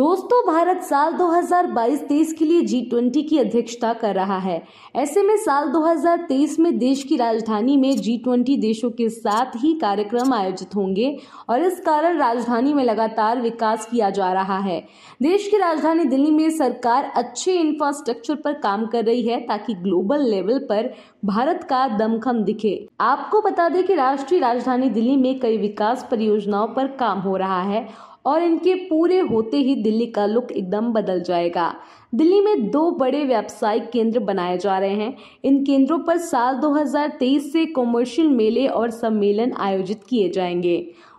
दोस्तों भारत साल 2022-23 के लिए जी ट्वेंटी की अध्यक्षता कर रहा है ऐसे में साल 2023 में देश की राजधानी में जी ट्वेंटी देशों के साथ ही कार्यक्रम आयोजित होंगे और इस कारण राजधानी में लगातार विकास किया जा रहा है देश की राजधानी दिल्ली में सरकार अच्छे इंफ्रास्ट्रक्चर पर काम कर रही है ताकि ग्लोबल लेवल पर भारत का दमखम दिखे आपको बता दें कि राष्ट्रीय राजधानी दिल्ली में कई विकास परियोजनाओं पर काम हो रहा है और इनके पूरे होते ही दिल्ली का लुक एकदम बदल जाएगा दिल्ली में दो बड़े व्यावसायिक केंद्र बनाए जा रहे हैं इन केंद्रों पर साल 2023 से कॉमर्शियल मेले और सम्मेलन आयोजित किए जाएंगे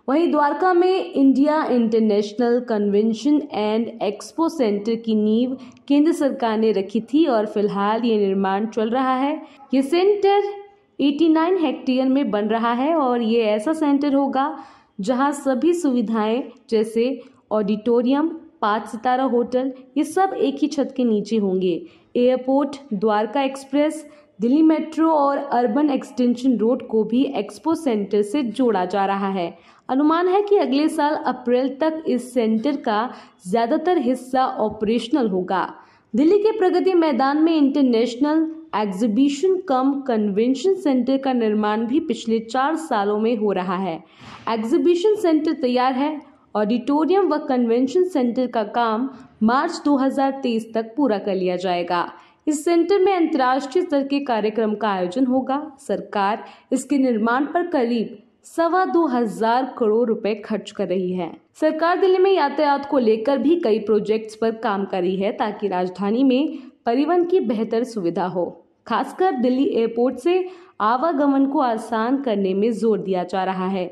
वहीं द्वारका में India International Convention and Expo Centre की नींव केंद्र सरकार ने रखी थी और फिलहाल ये निर्माण चल रहा है ये सेंटर 89 हेक्टेयर में बन रहा है और ये ऐसा सेंटर होगा जहां सभी सुविधाएं जैसे ऑडिटोरियम पाँच सितारा होटल ये सब एक ही छत के नीचे होंगे airport Dwarka express Delhi metro और अर्बन एक्सटेंशन रोड को भी एक्सपो सेंटर से जोड़ा जा रहा है अनुमान है कि अगले साल अप्रैल तक इस सेंटर का ज़्यादातर हिस्सा ऑपरेशनल होगा दिल्ली के प्रगति मैदान में International Exhibition cum Convention Centre का निर्माण भी पिछले चार सालों में हो रहा है एग्जीबिशन सेंटर तैयार है ऑडिटोरियम व कन्वेंशन सेंटर का काम मार्च 2023 तक पूरा कर लिया जाएगा इस सेंटर में अंतर्राष्ट्रीय स्तर के कार्यक्रम का आयोजन होगा सरकार इसके निर्माण पर करीब सवा दो हजार करोड़ रुपए खर्च कर रही है सरकार दिल्ली में यातायात को लेकर भी कई प्रोजेक्ट्स पर काम कर रही है ताकि राजधानी में परिवहन की बेहतर सुविधा हो खासकर दिल्ली एयरपोर्ट से आवागमन को आसान करने में जोर दिया जा रहा है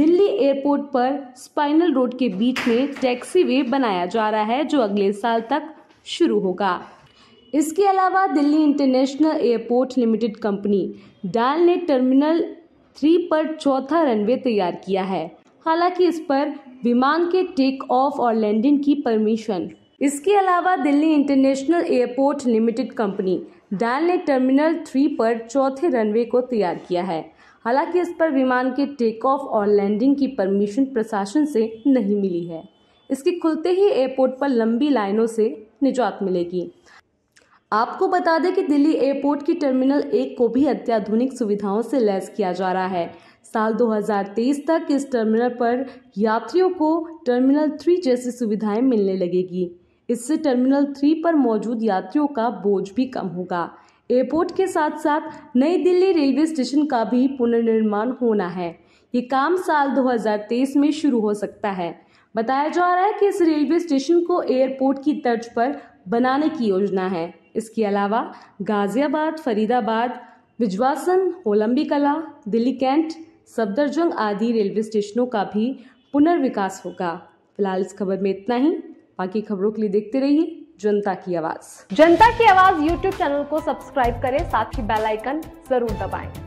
दिल्ली एयरपोर्ट पर स्पाइनल रोड के बीच में टैक्सी वे बनाया जा रहा है जो अगले साल तक शुरू होगा इसके अलावा Delhi International Airport Limited company DIAL ने टर्मिनल थ्री पर चौथा रनवे तैयार किया है हालांकि इस पर विमान के टेक ऑफ और लैंडिंग की परमिशन इसके अलावा Delhi International Airport Limited company DIAL ने टर्मिनल थ्री पर चौथे रनवे को तैयार किया है हालांकि इस पर विमान के टेक ऑफ और लैंडिंग की परमिशन प्रशासन से नहीं मिली है इसके खुलते ही एयरपोर्ट पर लंबी लाइनों से निजात मिलेगी आपको बता दें कि दिल्ली एयरपोर्ट की टर्मिनल एक को भी अत्याधुनिक सुविधाओं से लैस किया जा रहा है साल 2023 तक इस टर्मिनल पर यात्रियों को टर्मिनल थ्री जैसी सुविधाएं मिलने लगेगी इससे टर्मिनल थ्री पर मौजूद यात्रियों का बोझ भी कम होगा एयरपोर्ट के साथ साथ नई दिल्ली रेलवे स्टेशन का भी पुनर्निर्माण होना है ये काम साल 2023 में शुरू हो सकता है बताया जा रहा है कि इस रेलवे स्टेशन को एयरपोर्ट की तर्ज पर बनाने की योजना है इसके अलावा गाज़ियाबाद फरीदाबाद बिजवासन होलम्बी कला दिल्ली कैंट सफदरजंग आदि रेलवे स्टेशनों का भी पुनर्विकास होगा फिलहाल इस खबर में इतना ही बाकी खबरों के लिए देखते रहिए जनता की आवाज जनता की आवाज यूट्यूब चैनल को सब्सक्राइब करें साथ ही बेल आइकन जरूर दबाएं